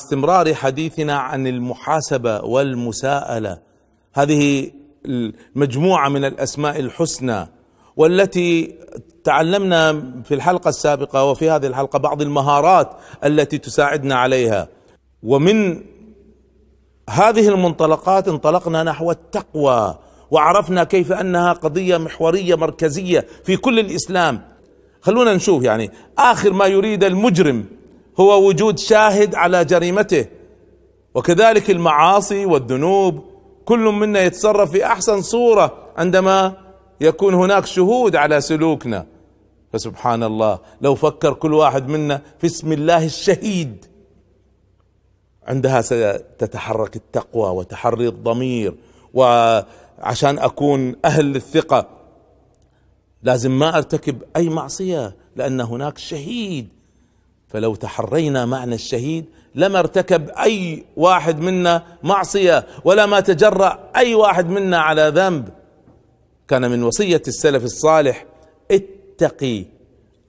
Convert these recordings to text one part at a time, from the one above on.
استمرار حديثنا عن المحاسبة والمساءلة هذه المجموعه من الأسماء الحسنى والتي تعلمنا في الحلقة السابقة وفي هذه الحلقة بعض المهارات التي تساعدنا عليها ومن هذه المنطلقات انطلقنا نحو التقوى وعرفنا كيف انها قضيه محوريه مركزيه في كل الاسلام خلونا نشوف يعني اخر ما يريد المجرم هو وجود شاهد على جريمته وكذلك المعاصي والذنوب كل منا يتصرف في احسن صوره عندما يكون هناك شهود على سلوكنا فسبحان الله لو فكر كل واحد منا في اسم الله الشهيد عندها ستتحرك التقوى وتحري الضمير وعشان اكون اهل للثقه لازم ما ارتكب اي معصيه لان هناك شهيد فلو تحرينا معنى الشهيد لما ارتكب اي واحد منا معصيه ولا ما تجرا اي واحد منا على ذنب كان من وصيه السلف الصالح اتقي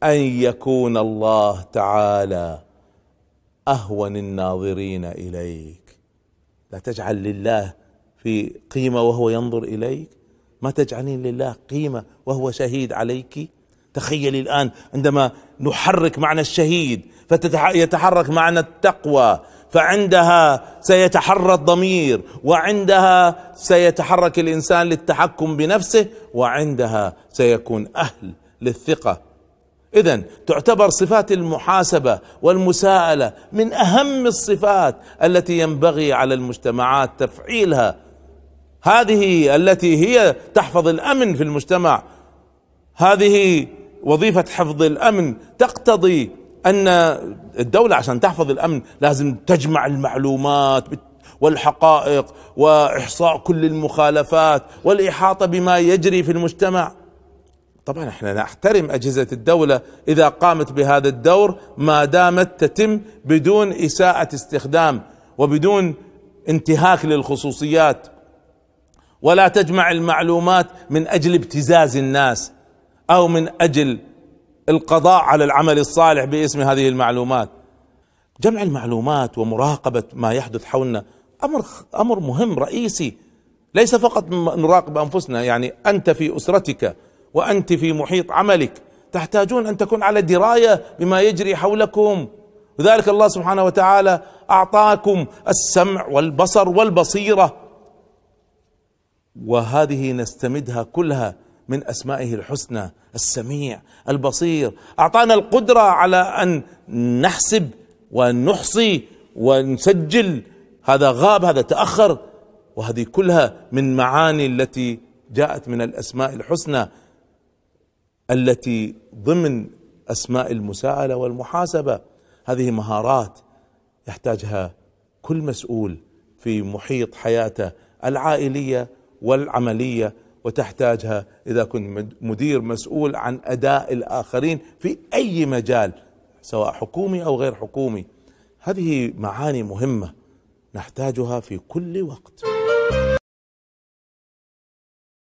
ان يكون الله تعالى اهون الناظرين اليك لا تجعل لله في قيمه وهو ينظر اليك ما تجعلين لله قيمه وهو شهيد عليك تخيلي الآن عندما نحرك معنى الشهيد فيتحرك معنى التقوى فعندها سيتحرى الضمير وعندها سيتحرك الانسان للتحكم بنفسه وعندها سيكون اهل للثقه اذا تعتبر صفات المحاسبه والمساءله من اهم الصفات التي ينبغي على المجتمعات تفعيلها هذه التي هي تحفظ الامن في المجتمع هذه وظيفه حفظ الامن تقتضي ان الدوله عشان تحفظ الامن لازم تجمع المعلومات والحقائق واحصاء كل المخالفات والاحاطه بما يجري في المجتمع طبعا احنا نحترم اجهزه الدوله اذا قامت بهذا الدور ما دامت تتم بدون اساءه استخدام وبدون انتهاك للخصوصيات ولا تجمع المعلومات من اجل ابتزاز الناس او من اجل القضاء على العمل الصالح باسم هذه المعلومات جمع المعلومات ومراقبه ما يحدث حولنا امر امر مهم رئيسي ليس فقط نراقب انفسنا يعني انت في اسرتك وانت في محيط عملك تحتاجون ان تكون على درايه بما يجري حولكم لذلك الله سبحانه وتعالى اعطاكم السمع والبصر والبصيره وهذه نستمدها كلها من اسمائه الحسنى السميع البصير اعطانا القدره على ان نحسب ونحصي ونسجل هذا غاب هذا تاخر وهذه كلها من معاني التي جاءت من الاسماء الحسنى التي ضمن اسماء المساءله والمحاسبه هذه مهارات يحتاجها كل مسؤول في محيط حياته العائليه والعمليه وتحتاجها اذا كنت مدير مسؤول عن اداء الاخرين في اي مجال سواء حكومي او غير حكومي هذه معاني مهمه نحتاجها في كل وقت